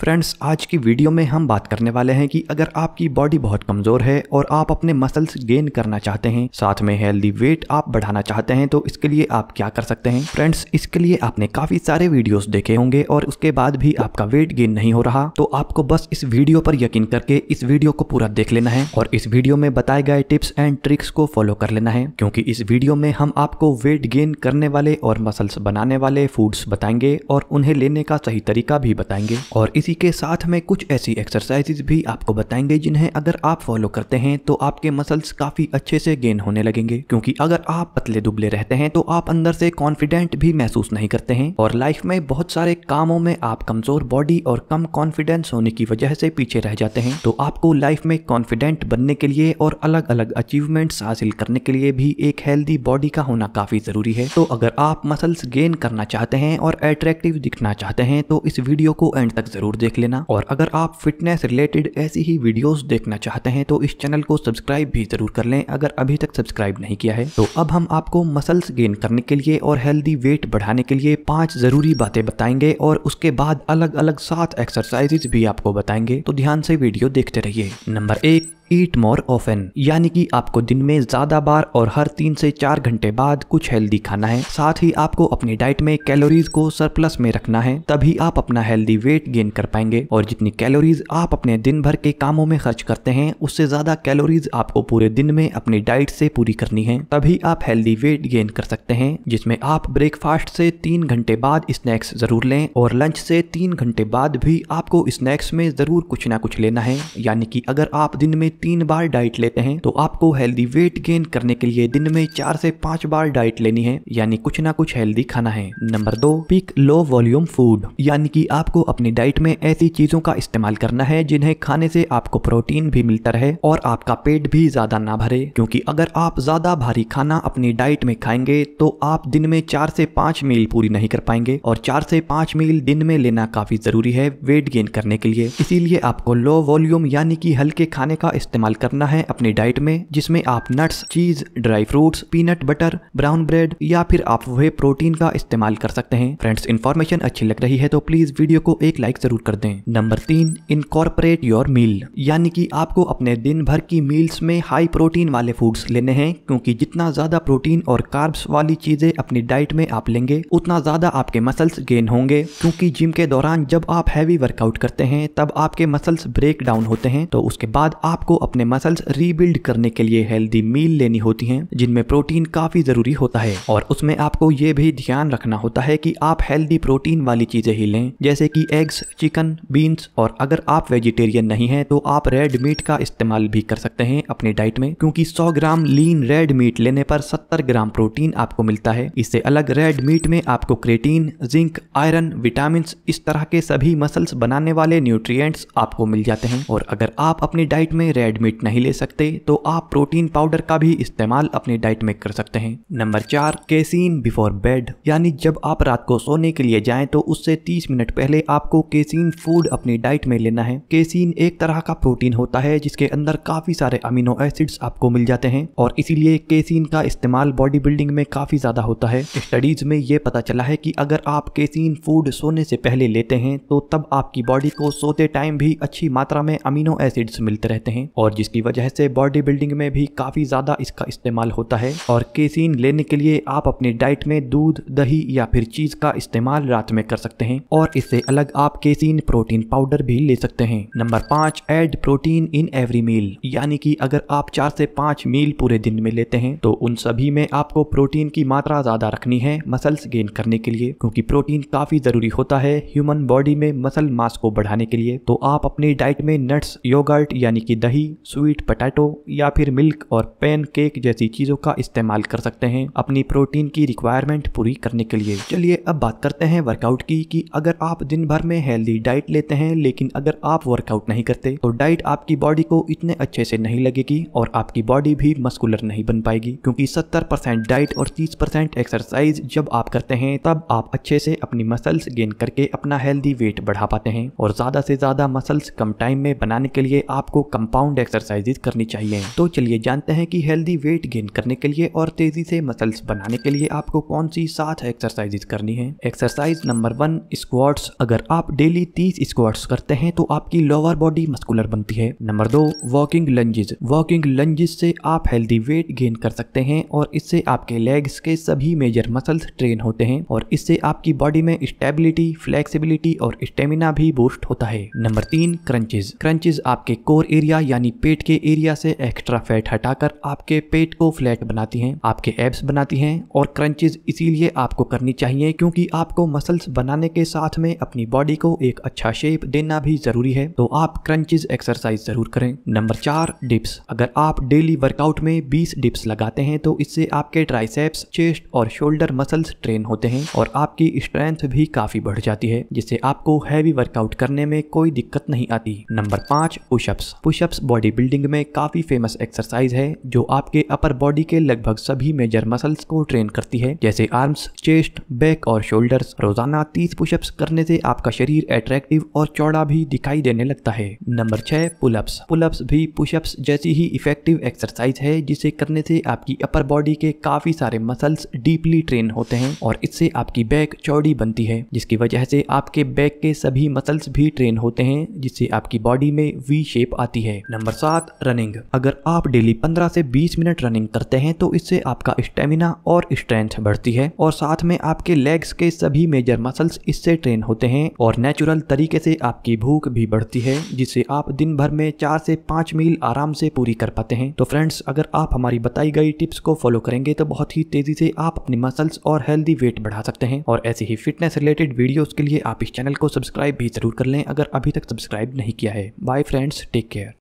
friends आज की video में हम बात करने वाले हैं कि अगर आपकी बॉडी बहुत कमज़ोर है और आप अपने मसल्स गेन करना चाहते हैं साथ में हेल्दी वेट आप बढ़ाना चाहते हैं तो इसके लिए आप क्या कर सकते हैं फ्रेंड्स इसके लिए आपने काफ़ी सारे वीडियोस देखे होंगे और उसके बाद भी आपका वेट गेन नहीं हो रहा तो आपको बस इस वीडियो पर यकीन करके इस वीडियो को पूरा देख लेना है और इस वीडियो में बताए गए टिप्स एंड ट्रिक्स को फॉलो कर लेना है क्योंकि इस वीडियो में हम आपको वेट गेन करने वाले और मसल्स बनाने वाले फूड्स बताएंगे और उन्हें लेने का सही तरीका भी बताएंगे और इसी इसी के साथ में कुछ ऐसी एक्सरसाइजेज भी आपको बताएंगे जिन्हें अगर आप फॉलो करते हैं तो आपके मसल्स काफ़ी अच्छे से गेन होने लगेंगे क्योंकि अगर आप पतले दुबले रहते हैं तो आप अंदर से कॉन्फिडेंट भी महसूस नहीं करते हैं और लाइफ में बहुत सारे कामों में आप कमजोर बॉडी और कम कॉन्फिडेंस होने की वजह से पीछे रह जाते हैं तो आपको लाइफ में कॉन्फिडेंट बनने के लिए और अलग अलग अचीवमेंट्स हासिल करने के लिए भी एक हेल्दी बॉडी का होना काफ़ी ज़रूरी है तो अगर आप मसल्स गेन करना चाहते हैं और अट्रैक्टिव दिखना चाहते हैं तो इस वीडियो को एंड तक जरूर देख लेना और अगर आप फिटनेस रिलेटेड ऐसी ही वीडियोस देखना चाहते हैं तो इस चैनल को सब्सक्राइब भी जरूर कर लें अगर अभी तक सब्सक्राइब नहीं किया है तो अब हम आपको मसल्स गेन करने के लिए और हेल्दी वेट बढ़ाने के लिए पांच जरूरी बातें बताएंगे और उसके बाद अलग अलग सात एक्सरसाइजेज भी आपको बताएंगे तो ध्यान से वीडियो देखते रहिए नंबर एक ईट मोर ऑफन यानी कि आपको दिन में ज़्यादा बार और हर तीन से चार घंटे बाद कुछ हेल्दी खाना है साथ ही आपको अपनी डाइट में कैलोरीज को सरप्लस में रखना है तभी आप अपना हेल्दी वेट गेन कर पाएंगे और जितनी कैलोरीज आप अपने दिन भर के कामों में खर्च करते हैं उससे ज़्यादा कैलोरीज आपको पूरे दिन में अपनी डाइट से पूरी करनी है तभी आप हेल्दी वेट गेन कर सकते हैं जिसमें आप ब्रेकफास्ट से तीन घंटे बाद स्नैक्स जरूर लें और लंच से तीन घंटे बाद भी आपको स्नैक्स में जरूर कुछ ना कुछ लेना है यानी कि अगर आप दिन में तीन बार डाइट लेते हैं तो आपको हेल्दी वेट गेन करने के लिए दिन में चार से पांच बार डाइट लेनी है यानी कुछ ना कुछ हेल्दी खाना है नंबर दो पिक लो वॉल्यूम फूड यानी कि आपको अपनी डाइट में ऐसी चीजों का इस्तेमाल करना है जिन्हें खाने से आपको प्रोटीन भी मिलता रहे और आपका पेट भी ज्यादा ना भरे क्योंकि अगर आप ज्यादा भारी खाना अपनी डाइट में खाएंगे तो आप दिन में चार से पांच मील पूरी नहीं कर पाएंगे और चार से पांच मील दिन में लेना काफी जरूरी है वेट गेन करने के लिए इसीलिए आपको लो वॉल्यूम यानी कि हल्के खाने का इस्तेमाल करना है अपनी डाइट में जिसमें आप nuts cheese dry fruits peanut butter brown bread या फिर आप वह प्रोटीन का इस्तेमाल कर सकते हैं फ्रेंड्स इन्फॉर्मेशन अच्छी लग रही है तो प्लीज वीडियो को एक लाइक जरूर कर दें नंबर तीन इनकॉर्पोरेट योर मील यानी कि आपको अपने दिन भर की मील्स में हाई प्रोटीन वाले फूड्स लेने हैं क्योंकि जितना ज्यादा प्रोटीन और कार्ब्स वाली चीजें अपनी डाइट में आप लेंगे उतना ज्यादा आपके मसल्स गेन होंगे क्योंकि जिम के दौरान जब आप हैवी वर्कआउट करते हैं तब आपके मसल्स ब्रेक डाउन होते हैं तो उसके बाद आपको अपने मसल्स रीबिल्ड करने के लिए हेल्दी मील लेनी होती हैं जिनमें प्रोटीन काफी जरूरी होता है और उसमें आपको ये भी ध्यान रखना होता है कि आप हेल्दी प्रोटीन वाली चीजें ही लें जैसे कि एग्स चिकन बीन्स और अगर आप वेजिटेरियन नहीं है तो आप रेड मीट का इस्तेमाल भी कर सकते हैं अपनी डाइट में क्योंकि सौ ग्राम लीन रेड मीट लेने पर सत्तर ग्राम प्रोटीन आपको मिलता है इससे अलग रेड मीट में आपको क्रेटीन जिंक आयरन विटामिन इस तरह के सभी मसल्स बनाने वाले न्यूट्रिय आपको मिल जाते हैं और अगर आप अपनी डाइट में रेड रेड मीट नहीं ले सकते तो आप प्रोटीन पाउडर का भी इस्तेमाल अपने डाइट में कर सकते हैं नंबर चार केसिन बिफोर बेड यानी जब आप रात को सोने के लिए जाएं तो उससे 30 मिनट पहले आपको केसिन फूड अपनी डाइट में लेना है केसिन एक तरह का प्रोटीन होता है जिसके अंदर काफी सारे अमीनो एसिड्स आपको मिल जाते हैं और इसीलिए केसिन का इस्तेमाल बॉडी बिल्डिंग में काफी ज्यादा होता है स्टडीज में ये पता चला है कि अगर आप केसिन फूड सोने से पहले लेते हैं तो तब आपकी बॉडी को सोते टाइम भी अच्छी मात्रा में अमीनो एसिड्स मिलते रहते हैं और जिसकी वजह से बॉडी बिल्डिंग में भी काफ़ी ज़्यादा इसका इस्तेमाल होता है और केसीन लेने के लिए आप अपने डाइट में दूध दही या फिर चीज़ का इस्तेमाल रात में कर सकते हैं और इससे अलग आप केसीन प्रोटीन पाउडर भी ले सकते हैं नंबर पाँच add protein in every meal यानी कि अगर आप चार से पाँच मील पूरे दिन में लेते हैं तो उन सभी में आपको प्रोटीन की मात्रा ज़्यादा रखनी है मसल्स गेन करने के लिए क्योंकि प्रोटीन काफ़ी ज़रूरी होता है ह्यूमन बॉडी में मसल मास को बढ़ाने के लिए तो आप अपनी डाइट में नट्स योगर्ट यानी कि दही दही स्वीट पटैटो या फिर मिल्क और पैन केक जैसी चीज़ों का इस्तेमाल कर सकते हैं अपनी प्रोटीन की रिक्वायरमेंट पूरी करने के लिए चलिए अब बात करते हैं वर्कआउट की कि अगर आप दिन भर में हेल्दी डाइट लेते हैं लेकिन अगर आप वर्कआउट नहीं करते तो डाइट आपकी बॉडी को इतने अच्छे से नहीं लगेगी और आपकी बॉडी भी मस्कुलर नहीं बन पाएगी क्योंकि सत्तर परसेंट डाइट और तीस परसेंट एक्सरसाइज जब आप करते हैं तब आप अच्छे से अपनी मसल्स गेन करके अपना हेल्दी वेट बढ़ा पाते हैं और ज्यादा से ज्यादा मसल्स कम टाइम में बनाने के लिए आपको कंपाउंड राउंड एक्सरसाइजेज करनी चाहिए तो चलिए जानते हैं कि हेल्दी वेट गेन करने के लिए और तेजी से मसल्स बनाने के लिए आपको कौन सी सात एक्सरसाइजेज करनी है एक्सरसाइज नंबर वन स्क्वाट्स अगर आप डेली तीस स्क्वाट्स करते हैं तो आपकी लोअर बॉडी मस्कुलर बनती है नंबर दो वॉकिंग लंजेज वॉकिंग लंजेज से आप हेल्दी वेट गेन कर सकते हैं और इससे आपके लेग्स के सभी मेजर मसल्स ट्रेन होते हैं और इससे आपकी बॉडी में स्टेबिलिटी फ्लेक्सिबिलिटी और स्टेमिना भी बूस्ट होता है नंबर तीन क्रंचेज क्रंचेज आपके कोर एरिया यानी यानी पेट के एरिया से एक्स्ट्रा फैट हटाकर आपके पेट को फ्लैट बनाती हैं आपके एब्स बनाती हैं और क्रंचेज इसीलिए आपको करनी चाहिए क्योंकि आपको मसल्स बनाने के साथ में अपनी बॉडी को एक अच्छा शेप देना भी जरूरी है तो आप क्रंचेज एक्सरसाइज जरूर करें नंबर चार डिप्स अगर आप डेली वर्कआउट में बीस डिप्स लगाते हैं तो इससे आपके ट्राइसेप्स चेस्ट और शोल्डर मसल्स ट्रेन होते हैं और आपकी स्ट्रेंथ भी काफी बढ़ जाती है जिससे आपको हैवी वर्कआउट करने में कोई दिक्कत नहीं आती नंबर पाँच पुशअप्स पुशअप्स बॉडी बिल्डिंग में काफ़ी फेमस एक्सरसाइज है जो आपके अपर बॉडी के लगभग सभी मेजर मसल्स को ट्रेन करती है जैसे आर्म्स चेस्ट बैक और शोल्डर्स रोजाना तीस पुशअप्स करने से आपका शरीर अट्रैक्टिव और चौड़ा भी दिखाई देने लगता है नंबर छह पुलअप्स पुलअप्स भी पुशअप्स जैसी ही इफेक्टिव एक्सरसाइज है जिसे करने से आपकी अपर बॉडी के काफी सारे मसल्स डीपली ट्रेन होते हैं और इससे आपकी बैक चौड़ी बनती है जिसकी वजह से आपके बैक के सभी मसल्स भी ट्रेन होते हैं जिससे आपकी बॉडी में वी शेप आती है नंबर नंबर सात रनिंग अगर आप डेली पंद्रह से बीस मिनट रनिंग करते हैं तो इससे आपका स्टेमिना और स्ट्रेंथ बढ़ती है और साथ में आपके लेग्स के सभी मेजर मसल्स इससे ट्रेन होते हैं और नेचुरल तरीके से आपकी भूख भी बढ़ती है जिसे आप दिन भर में चार से पाँच मील आराम से पूरी कर पाते हैं तो फ्रेंड्स अगर आप हमारी बताई गई टिप्स को फॉलो करेंगे तो बहुत ही तेजी से आप अपने मसल्स और हेल्दी वेट बढ़ा सकते हैं और ऐसे ही फिटनेस रिलेटेड वीडियो के लिए आप इस चैनल को सब्सक्राइब भी जरूर कर लें अगर अभी तक सब्सक्राइब नहीं किया है बाय फ्रेंड्स टेक केयर